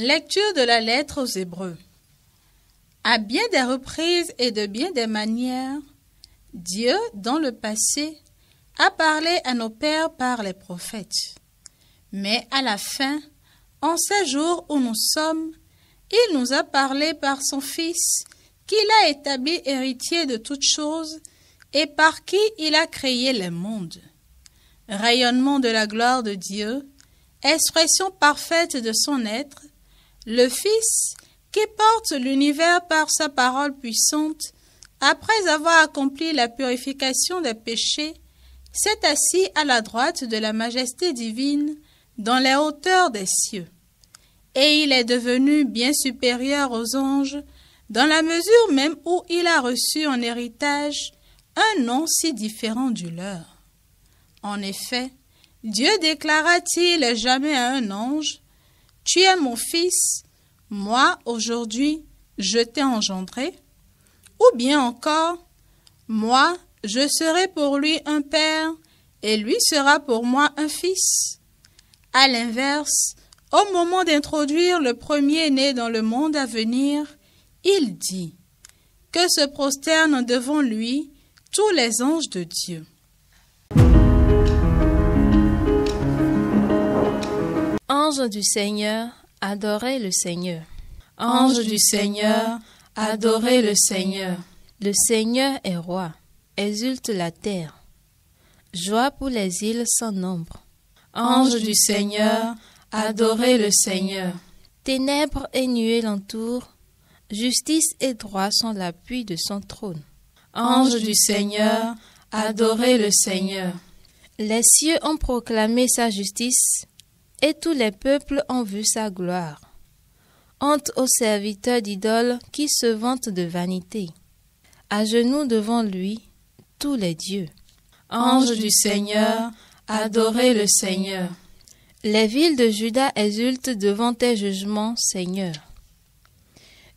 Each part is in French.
Lecture de la lettre aux Hébreux. À bien des reprises et de bien des manières, Dieu, dans le passé, a parlé à nos pères par les prophètes. Mais à la fin, en ces jours où nous sommes, il nous a parlé par son Fils, qu'il a établi héritier de toutes choses, et par qui il a créé les mondes. Rayonnement de la gloire de Dieu, expression parfaite de son être, le Fils, qui porte l'univers par sa parole puissante, après avoir accompli la purification des péchés, s'est assis à la droite de la majesté divine dans les hauteurs des cieux. Et il est devenu bien supérieur aux anges, dans la mesure même où il a reçu en héritage un nom si différent du leur. En effet, Dieu déclara-t-il jamais à un ange tu es mon fils, moi aujourd'hui je t'ai engendré. Ou bien encore, moi je serai pour lui un père et lui sera pour moi un fils. À l'inverse, au moment d'introduire le premier-né dans le monde à venir, il dit que se prosternent devant lui tous les anges de Dieu. Ange du Seigneur, adorez le Seigneur. Ange du Seigneur, adorez le Seigneur. Le Seigneur est roi, exulte la terre. Joie pour les îles sans nombre. Ange du Seigneur, adorez le Seigneur. Ténèbres et nuées l'entourent, justice et droit sont l'appui de son trône. Ange du Seigneur, adorez le Seigneur. Les cieux ont proclamé sa justice, et tous les peuples ont vu sa gloire. Honte aux serviteurs d'idoles qui se vantent de vanité. À genoux devant lui, tous les dieux. Ange du Seigneur, adorez le Seigneur. Les villes de Juda exultent devant tes jugements, Seigneur.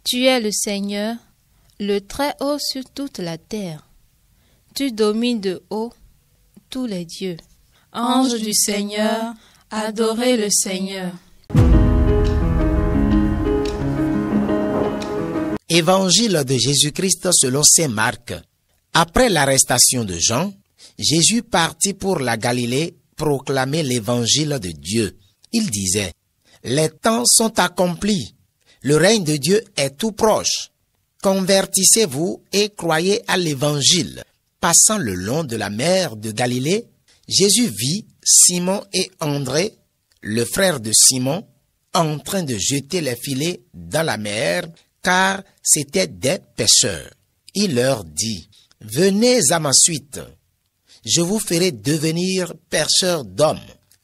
Tu es le Seigneur, le Très-Haut sur toute la terre. Tu domines de haut tous les dieux. Ange du Seigneur, Adorez le Seigneur. Évangile de Jésus-Christ selon Saint Marc. Après l'arrestation de Jean, Jésus partit pour la Galilée proclamer l'évangile de Dieu. Il disait, Les temps sont accomplis, le règne de Dieu est tout proche. Convertissez-vous et croyez à l'évangile. Passant le long de la mer de Galilée, Jésus vit Simon et André, le frère de Simon, en train de jeter les filets dans la mer, car c'était des pêcheurs. Il leur dit, Venez à ma suite, je vous ferai devenir pêcheurs d'hommes.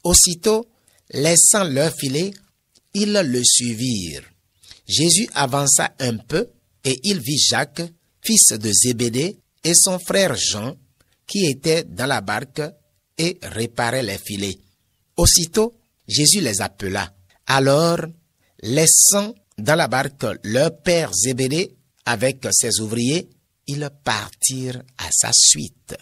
Aussitôt, laissant leurs filets, ils le suivirent. Jésus avança un peu, et il vit Jacques, fils de Zébédée, et son frère Jean, qui étaient dans la barque et réparait les filets. Aussitôt, Jésus les appela. Alors, laissant dans la barque leur père Zébédée avec ses ouvriers, ils partirent à sa suite.